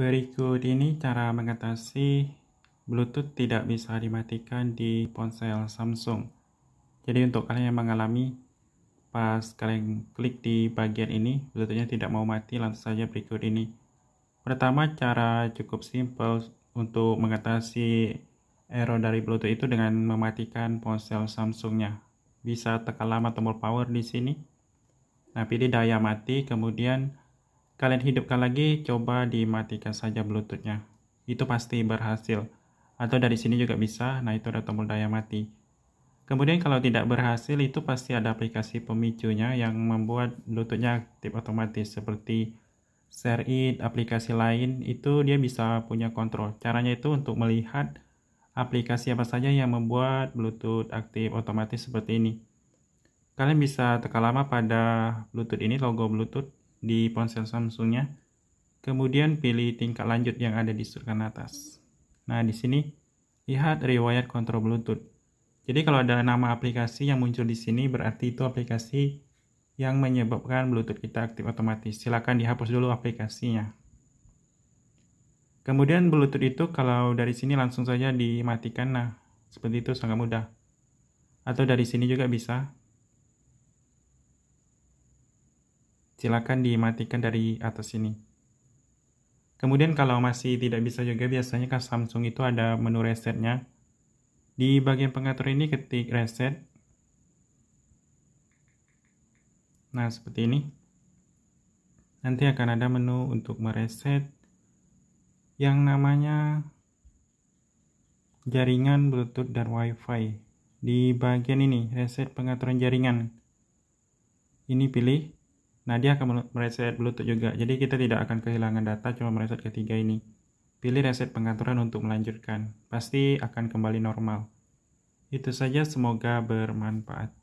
Berikut ini cara mengatasi Bluetooth tidak bisa dimatikan di ponsel Samsung. Jadi untuk kalian yang mengalami pas kalian klik di bagian ini, Bluetoothnya tidak mau mati, langsung saja berikut ini. Pertama, cara cukup simple untuk mengatasi error dari Bluetooth itu dengan mematikan ponsel Samsungnya. Bisa tekan lama tombol power di sini. Nah, pilih daya mati, kemudian kalian hidupkan lagi, coba dimatikan saja bluetoothnya. Itu pasti berhasil. Atau dari sini juga bisa, nah itu ada tombol daya mati. Kemudian kalau tidak berhasil, itu pasti ada aplikasi pemicunya yang membuat bluetoothnya aktif otomatis. Seperti share it, aplikasi lain, itu dia bisa punya kontrol. Caranya itu untuk melihat aplikasi apa saja yang membuat bluetooth aktif otomatis seperti ini. Kalian bisa tekan lama pada bluetooth ini, logo bluetooth, di ponsel Samsungnya. Kemudian pilih tingkat lanjut yang ada di kanan atas. Nah, di sini lihat riwayat kontrol Bluetooth. Jadi kalau ada nama aplikasi yang muncul di sini berarti itu aplikasi yang menyebabkan Bluetooth kita aktif otomatis. Silakan dihapus dulu aplikasinya. Kemudian Bluetooth itu kalau dari sini langsung saja dimatikan. Nah, seperti itu sangat mudah. Atau dari sini juga bisa. silakan dimatikan dari atas sini. Kemudian kalau masih tidak bisa juga biasanya kan Samsung itu ada menu resetnya. Di bagian pengatur ini ketik reset. Nah seperti ini. Nanti akan ada menu untuk mereset yang namanya jaringan Bluetooth dan WiFi. Di bagian ini reset pengaturan jaringan. Ini pilih Nah, dia akan mereset Bluetooth juga. Jadi kita tidak akan kehilangan data cuma mereset ketiga ini. Pilih reset pengaturan untuk melanjutkan. Pasti akan kembali normal. Itu saja, semoga bermanfaat.